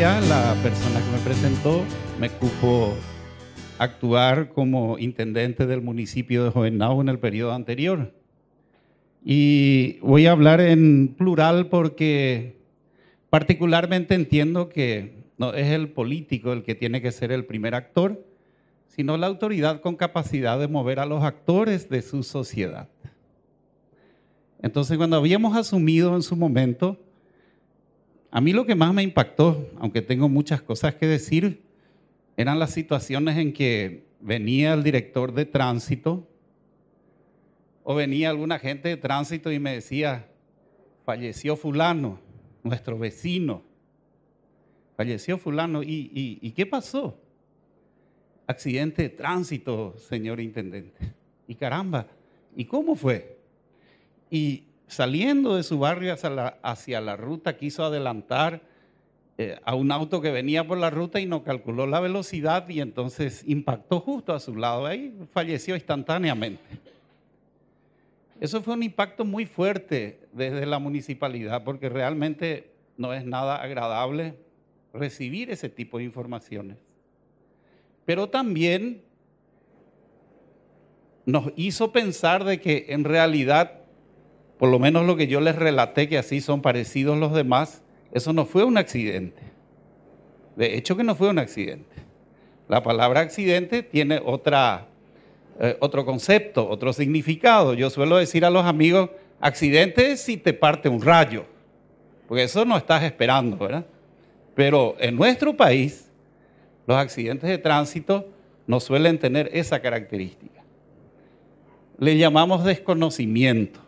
la persona que me presentó me cupo actuar como intendente del municipio de jovenau en el período anterior. Y voy a hablar en plural porque particularmente entiendo que no es el político el que tiene que ser el primer actor, sino la autoridad con capacidad de mover a los actores de su sociedad. Entonces, cuando habíamos asumido en su momento a mí lo que más me impactó, aunque tengo muchas cosas que decir, eran las situaciones en que venía el director de tránsito o venía alguna gente de tránsito y me decía, falleció fulano, nuestro vecino, falleció fulano, ¿y, y qué pasó? Accidente de tránsito, señor intendente. Y caramba, ¿y cómo fue? Y saliendo de su barrio hacia la, hacia la ruta, quiso adelantar eh, a un auto que venía por la ruta y no calculó la velocidad y entonces impactó justo a su lado. Ahí falleció instantáneamente. Eso fue un impacto muy fuerte desde la municipalidad porque realmente no es nada agradable recibir ese tipo de informaciones. Pero también nos hizo pensar de que en realidad por lo menos lo que yo les relaté que así son parecidos los demás, eso no fue un accidente. De hecho que no fue un accidente. La palabra accidente tiene otra, eh, otro concepto, otro significado. Yo suelo decir a los amigos, accidente si te parte un rayo, porque eso no estás esperando, ¿verdad? Pero en nuestro país, los accidentes de tránsito no suelen tener esa característica. Le llamamos desconocimiento.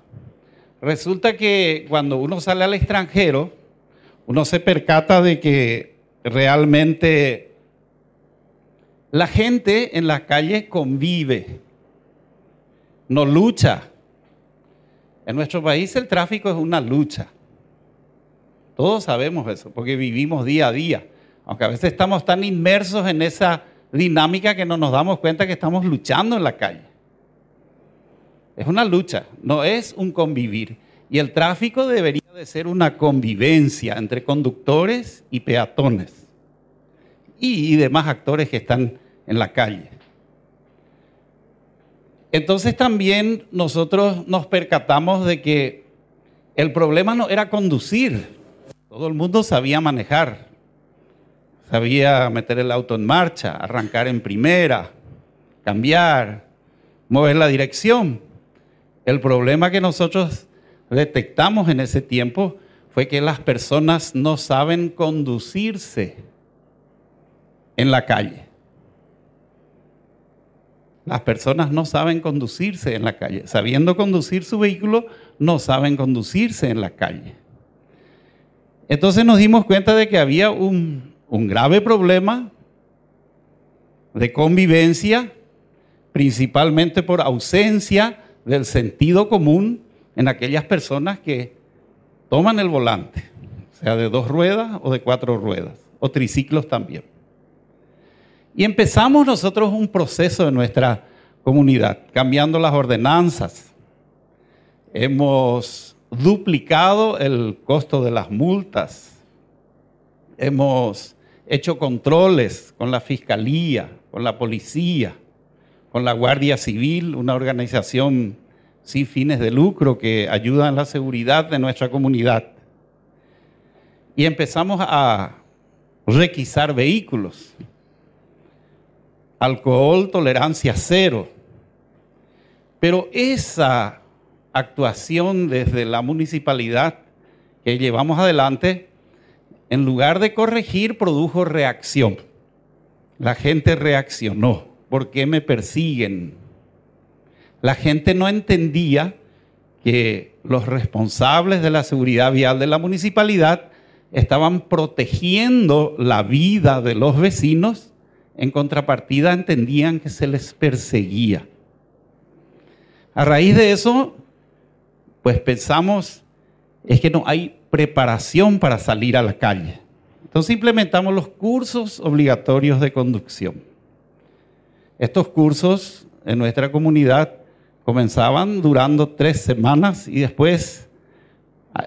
Resulta que cuando uno sale al extranjero, uno se percata de que realmente la gente en la calle convive, no lucha. En nuestro país el tráfico es una lucha. Todos sabemos eso, porque vivimos día a día. Aunque a veces estamos tan inmersos en esa dinámica que no nos damos cuenta que estamos luchando en la calle. Es una lucha, no es un convivir. Y el tráfico debería de ser una convivencia entre conductores y peatones y, demás actores que están en la calle. Entonces también nosotros nos percatamos de que el problema no era conducir, todo el mundo sabía manejar, sabía meter el auto en marcha, arrancar en primera, cambiar, mover la dirección. El problema que nosotros detectamos en ese tiempo fue que las personas no saben conducirse en la calle. Las personas no saben conducirse en la calle. Sabiendo conducir su vehículo, no saben conducirse en la calle. Entonces nos dimos cuenta de que había un, un grave problema de convivencia, principalmente por ausencia del sentido común en aquellas personas que toman el volante, sea de dos ruedas o de cuatro ruedas, o triciclos también. Y empezamos nosotros un proceso en nuestra comunidad, cambiando las ordenanzas. Hemos duplicado el costo de las multas. Hemos hecho controles con la fiscalía, con la policía, con la Guardia Civil, una organización sin fines de lucro que ayudan a la seguridad de nuestra comunidad. Y empezamos a requisar vehículos. Alcohol, tolerancia cero. Pero esa actuación desde la municipalidad que llevamos adelante, en lugar de corregir, produjo reacción. La gente reaccionó. ¿Por qué me persiguen? La gente no entendía que los responsables de la seguridad vial de la municipalidad estaban protegiendo la vida de los vecinos, en contrapartida entendían que se les perseguía. A raíz de eso, pues pensamos, es que no hay preparación para salir a la calle. Entonces implementamos los cursos obligatorios de conducción. Estos cursos en nuestra comunidad Comenzaban durando tres semanas y después,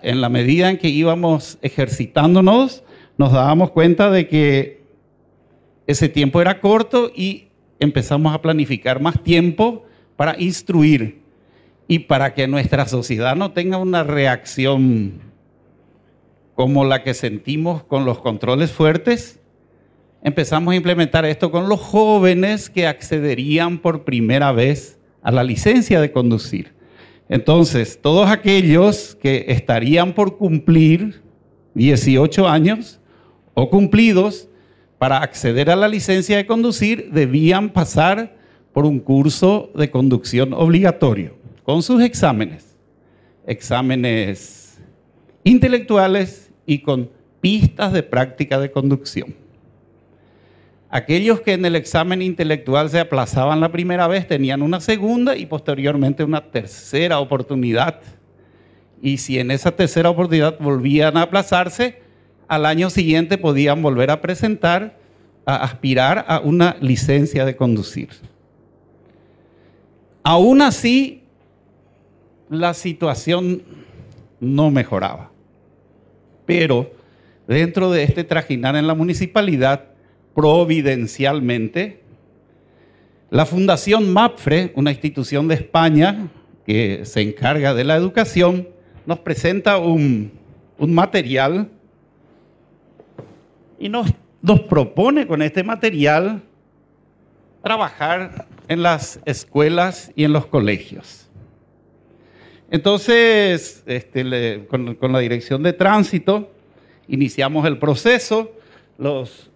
en la medida en que íbamos ejercitándonos, nos dábamos cuenta de que ese tiempo era corto y empezamos a planificar más tiempo para instruir y para que nuestra sociedad no tenga una reacción como la que sentimos con los controles fuertes, empezamos a implementar esto con los jóvenes que accederían por primera vez a la licencia de conducir. Entonces, todos aquellos que estarían por cumplir 18 años o cumplidos para acceder a la licencia de conducir debían pasar por un curso de conducción obligatorio con sus exámenes, exámenes intelectuales y con pistas de práctica de conducción. Aquellos que en el examen intelectual se aplazaban la primera vez tenían una segunda y posteriormente una tercera oportunidad. Y si en esa tercera oportunidad volvían a aplazarse, al año siguiente podían volver a presentar, a aspirar a una licencia de conducir. Aún así, la situación no mejoraba. Pero dentro de este trajinar en la municipalidad, providencialmente, la Fundación MAPFRE, una institución de España que se encarga de la educación, nos presenta un, material y nos, nos propone con este material trabajar en las escuelas y en los colegios. Entonces, este, con, con, la dirección de tránsito, iniciamos el proceso, los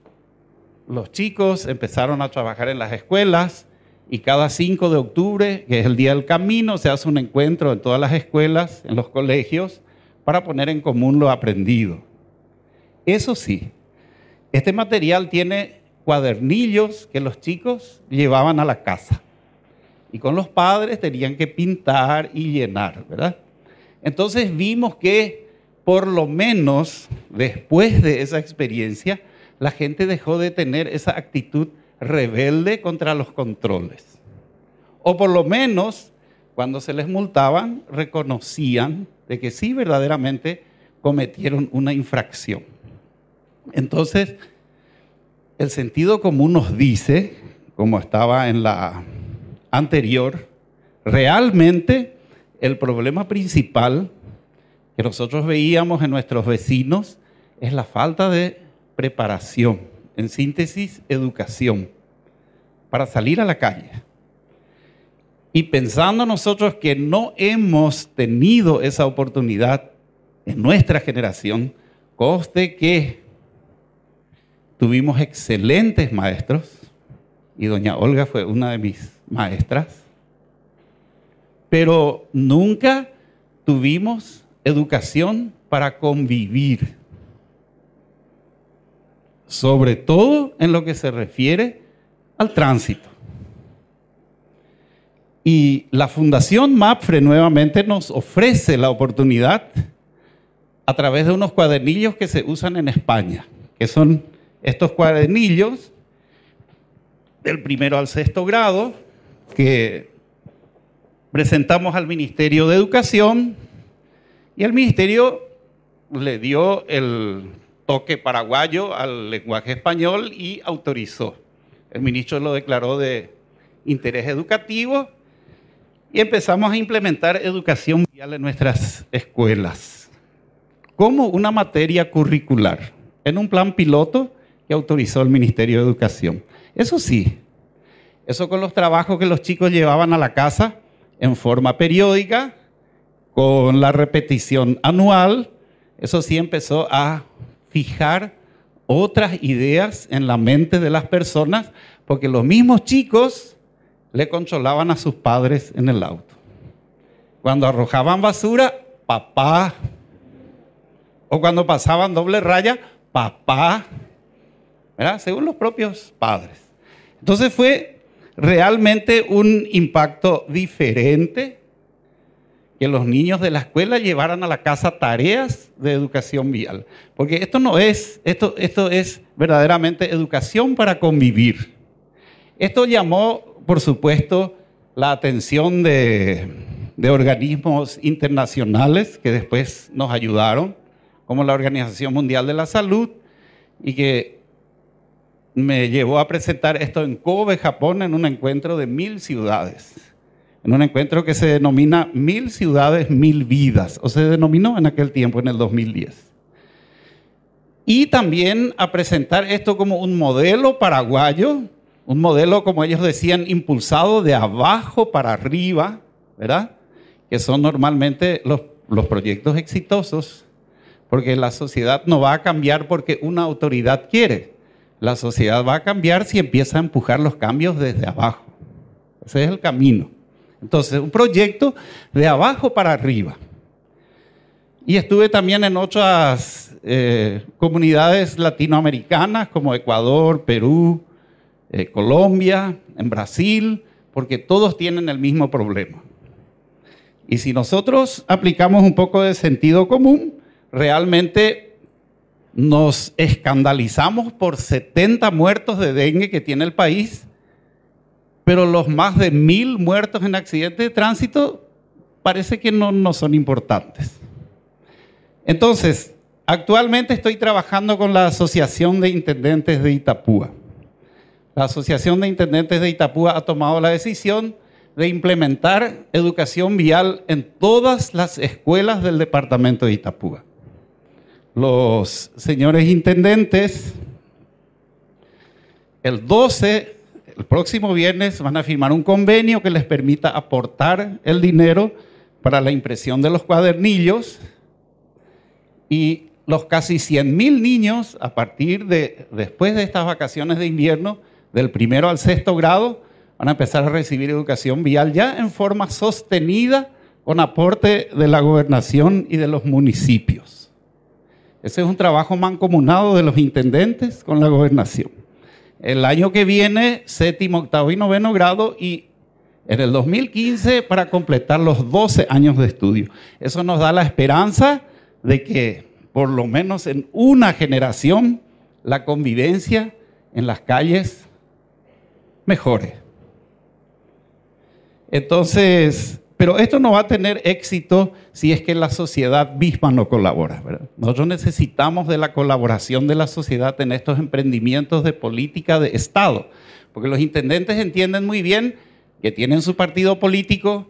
los chicos empezaron a trabajar en las escuelas y cada 5 de octubre, que es el Día del Camino, se hace un encuentro en todas las escuelas, en los colegios, para poner en común lo aprendido. Eso sí, este material tiene cuadernillos que los chicos llevaban a la casa y con los padres tenían que pintar y llenar, ¿verdad? Entonces vimos que por lo menos después de esa experiencia, la gente dejó de tener esa actitud rebelde contra los controles. O por lo menos, cuando se les multaban, reconocían de que sí verdaderamente cometieron una infracción. Entonces, el sentido común nos dice, como estaba en la anterior, realmente el problema principal que nosotros veíamos en nuestros vecinos es la falta de preparación, en síntesis, educación, para salir a la calle. Y pensando nosotros que no hemos tenido esa oportunidad en nuestra generación, coste que tuvimos excelentes maestros, y doña Olga fue una de mis maestras, pero nunca tuvimos educación para convivir sobre todo en lo que se refiere al tránsito. Y la Fundación MAPFRE nuevamente nos ofrece la oportunidad a través de unos cuadernillos que se usan en España, que son estos cuadernillos del primero al sexto grado que presentamos al Ministerio de Educación y el Ministerio le dio el toque paraguayo al lenguaje español y autorizó. El ministro lo declaró de interés educativo y empezamos a implementar educación mundial en nuestras escuelas como una materia curricular en un plan piloto que autorizó el Ministerio de Educación. Eso sí, eso con los trabajos que los chicos llevaban a la casa en forma periódica, con la repetición anual, eso sí empezó a fijar otras ideas en la mente de las personas, porque los mismos chicos le controlaban a sus padres en el auto. Cuando arrojaban basura, papá. O cuando pasaban doble raya, papá. ¿Verdad? Según los propios padres. Entonces fue realmente un impacto diferente que los niños de la escuela llevaran a la casa tareas de educación vial. Porque esto no es, esto, esto es verdaderamente educación para convivir. Esto llamó, por supuesto, la atención de, de organismos internacionales que después nos ayudaron, como la Organización Mundial de la Salud, y que me llevó a presentar esto en Kobe, Japón, en un encuentro de mil ciudades en un encuentro que se denomina Mil Ciudades, Mil Vidas, o se denominó en aquel tiempo, en el 2010. Y también a presentar esto como un modelo paraguayo, un modelo, como ellos decían, impulsado de abajo para arriba, ¿verdad? Que son normalmente los, los proyectos exitosos, porque la sociedad no va a cambiar porque una autoridad quiere. La sociedad va a cambiar si empieza a empujar los cambios desde abajo. Ese es el camino. Entonces, un proyecto de abajo para arriba. Y estuve también en otras eh, comunidades latinoamericanas como Ecuador, Perú, eh, Colombia, en Brasil, porque todos tienen el mismo problema. Y si nosotros aplicamos un poco de sentido común, realmente nos escandalizamos por 70 muertos de dengue que tiene el país pero los más de mil muertos en accidentes de tránsito parece que no, son importantes. Entonces, actualmente estoy trabajando con la Asociación de Intendentes de Itapúa. La Asociación de Intendentes de Itapúa ha tomado la decisión de implementar educación vial en todas las escuelas del departamento de Itapúa. Los señores intendentes, el 12 el próximo viernes van a firmar un convenio que les permita aportar el dinero para la impresión de los cuadernillos y los casi 100.000 niños a partir de después de estas vacaciones de invierno, del primero al sexto grado, van a empezar a recibir educación vial ya en forma sostenida con aporte de la gobernación y de los municipios. Ese es un trabajo mancomunado de los intendentes con la gobernación. El año que viene, séptimo, octavo y noveno grado y en el 2015 para completar los 12 años de estudio. Eso nos da la esperanza de que por lo menos en una generación la convivencia en las calles mejore. Entonces, pero esto no va a tener éxito si es que la sociedad misma no colabora. Nosotros necesitamos de la colaboración de la sociedad en estos emprendimientos de política de Estado, porque los intendentes entienden muy bien que tienen su partido político,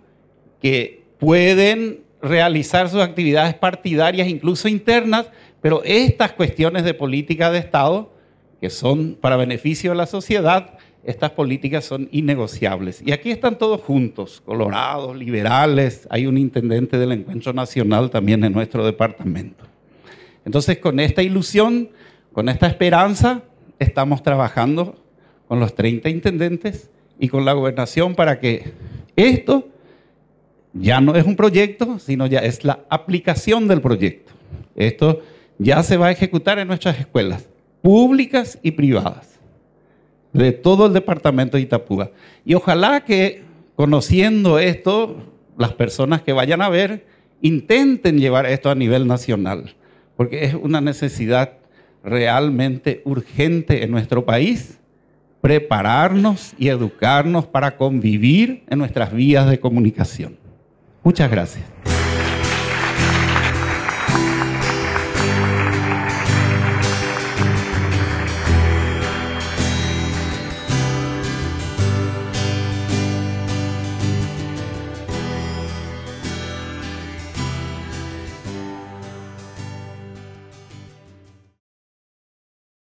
que pueden realizar sus actividades partidarias, incluso internas, pero estas cuestiones de política de Estado, que son para beneficio de la sociedad, estas políticas son innegociables. Y aquí están todos juntos, colorados, liberales, hay un intendente del Encuentro Nacional también en nuestro departamento. Entonces, con esta ilusión, con esta esperanza, estamos trabajando con los 30 intendentes y con la gobernación para que esto ya no es un proyecto, sino ya es la aplicación del proyecto. Esto ya se va a ejecutar en nuestras escuelas públicas y privadas de todo el departamento de Itapúa. Y ojalá que conociendo esto, las personas que vayan a ver intenten llevar esto a nivel nacional, porque es una necesidad realmente urgente en nuestro país prepararnos y educarnos para convivir en nuestras vías de comunicación. Muchas gracias.